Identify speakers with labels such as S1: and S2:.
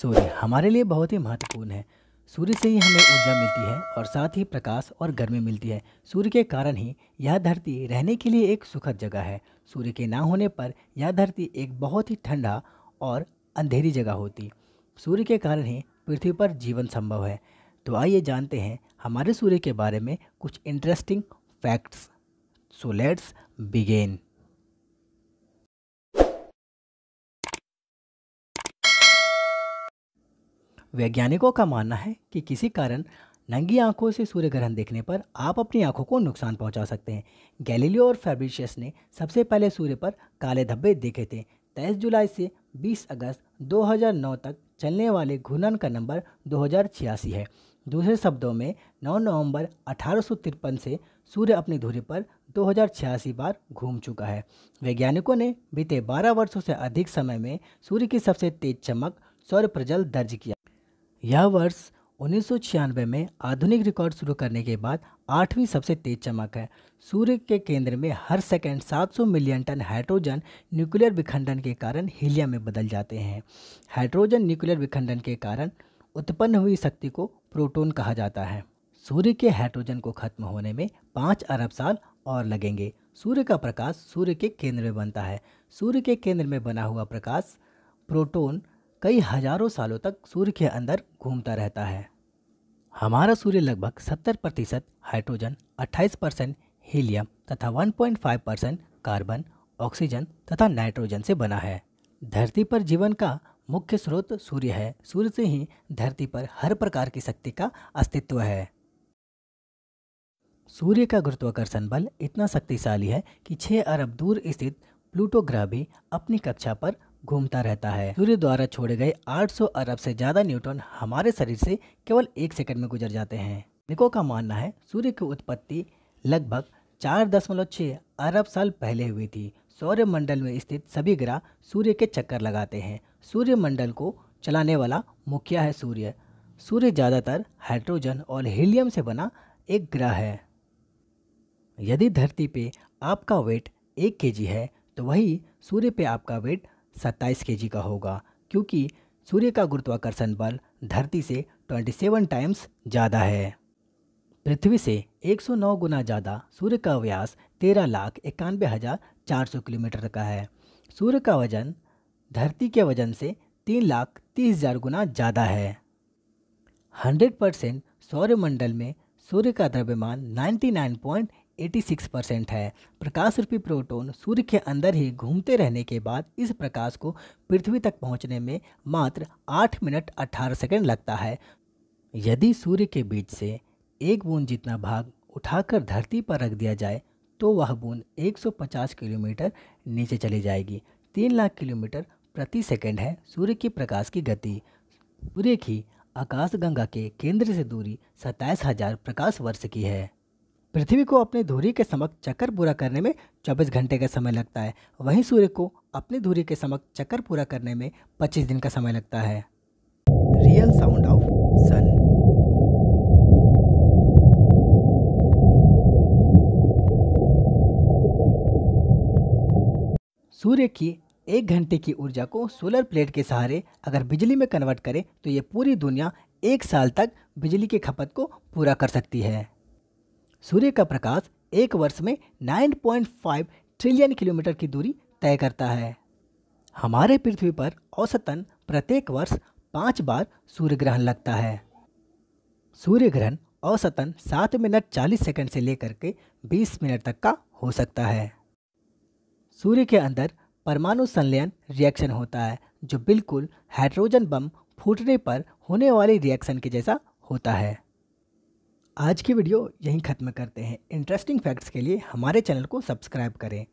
S1: सूर्य हमारे लिए बहुत ही महत्वपूर्ण है सूर्य से ही हमें ऊर्जा मिलती है और साथ ही प्रकाश और गर्मी मिलती है सूर्य के कारण ही यह धरती रहने के लिए एक सुखद जगह है सूर्य के ना होने पर यह धरती एक बहुत ही ठंडा और अंधेरी जगह होती सूर्य के कारण ही पृथ्वी पर जीवन संभव है तो आइए जानते हैं हमारे सूर्य के बारे में कुछ interesting facts so let's begin वैज्ञानिकों का मानना है कि किसी कारण नंगी आंखों से सूर्य ग्रहण देखने पर आप अपनी आंखों को नुकसान पहुंचा सकते हैं गैलीलियो और फेब्रिशियस ने सबसे पहले सूर्य पर काले धब्बे देखे थे तेईस जुलाई से 20 अगस्त 2009 तक चलने वाले घूर्णन का नंबर दो है दूसरे शब्दों में 9 नवंबर अठारह से सूर्य अपनी धुरी पर दो बार घूम चुका है वैज्ञानिकों ने बीते 12 वर्षों से अधिक समय में सूर्य की सबसे तेज चमक सौर प्रजल दर्ज किया यह वर्ष उन्नीस में आधुनिक रिकॉर्ड शुरू करने के बाद आठवीं सबसे तेज चमक है सूर्य के केंद्र में हर second 700 million ton hydrogen nuclear विखंडन के कारण हीलियम में बदल जाते हैं हाइड्रोजन न्यूक्लियर विखंडन के कारण उत्पन्न हुई शक्ति को प्रोटोन कहा जाता है सूर्य के हाइड्रोजन को खत्म होने में पाँच अरब साल और लगेंगे सूर्य का प्रकाश सूर्य के केंद्र में बनता है सूर्य के केंद्र में बना हुआ प्रकाश प्रोटोन कई हजारों सालों तक सूर्य के अंदर घूमता रहता है हमारा सूर्य लगभग 70 प्रतिशत हाइड्रोजन 28 परसेंट हीलियम तथा 1.5 परसेंट कार्बन ऑक्सीजन तथा नाइट्रोजन से बना है धरती पर जीवन का मुख्य स्रोत सूर्य है सूर्य से ही धरती पर हर प्रकार की शक्ति का अस्तित्व है सूर्य का गुरुत्वाकर्षण बल इतना शक्तिशाली है कि 6 अरब दूर स्थित प्लूटो ग्रह भी अपनी कक्षा पर घूमता रहता है सूर्य द्वारा छोड़े गए 800 अरब से ज़्यादा न्यूट्रॉन हमारे शरीर से केवल एक सेकंड में गुजर जाते हैं निको का मानना है सूर्य की उत्पत्ति लगभग चार दशमलव अरब साल पहले हुई थी सौर्यमंडल में स्थित सभी ग्रह सूर्य के चक्कर लगाते हैं मंडल को चलाने वाला मुखिया है सूर्य सूर्य ज़्यादातर हाइड्रोजन और हीलियम से बना एक ग्रह है यदि धरती पे आपका वेट एक के है तो वही सूर्य पे आपका वेट सत्ताईस के का होगा क्योंकि सूर्य का गुरुत्वाकर्षण बल धरती से 27 टाइम्स ज़्यादा है पृथ्वी से 109 गुना ज़्यादा सूर्य का व्यास तेरह लाख इक्यानवे हज़ार चार सौ किलोमीटर का है सूर्य का वजन धरती के वजन से तीन लाख तीस हज़ार गुना ज़्यादा है 100 परसेंट सौर्यमंडल में सूर्य का द्रव्यमान 86 परसेंट है प्रकाश रूपी प्रोटोन सूर्य के अंदर ही घूमते रहने के बाद इस प्रकाश को पृथ्वी तक पहुंचने में मात्र 8 मिनट 18 सेकंड लगता है यदि सूर्य के बीच से एक बूंद जितना भाग उठाकर धरती पर रख दिया जाए तो वह बूंद 150 किलोमीटर नीचे चली जाएगी तीन लाख किलोमीटर प्रति सेकंड है सूर्य के प्रकाश की गति सूर्य की आकाशगंगा के केंद्र से दूरी सत्ताईस हजार प्रकाश वर्ष की है पृथ्वी को अपनी धुरी के समक्ष चक्कर पूरा करने में 24 घंटे का समय लगता है वहीं सूर्य को अपनी धुरी के समक्ष चक्कर पूरा करने में 25 दिन का समय लगता है रियल साउंड ऑफ सन सूर्य की एक घंटे की ऊर्जा को सोलर प्लेट के सहारे अगर बिजली में कन्वर्ट करें तो ये पूरी दुनिया एक साल तक बिजली की खपत को पूरा कर सकती है सूर्य का प्रकाश एक वर्ष में 9.5 ट्रिलियन किलोमीटर की दूरी तय करता है हमारे पृथ्वी पर औसतन प्रत्येक वर्ष पाँच बार सूर्य ग्रहण लगता है सूर्य ग्रहण औसतन सात मिनट चालीस सेकंड से लेकर के बीस मिनट तक का हो सकता है सूर्य के अंदर परमाणु संलयन रिएक्शन होता है जो बिल्कुल हाइड्रोजन बम फूटने पर होने वाली रिएक्शन के जैसा होता है आज की वीडियो यहीं ख़त्म करते हैं इंटरेस्टिंग फैक्ट्स के लिए हमारे चैनल को सब्सक्राइब करें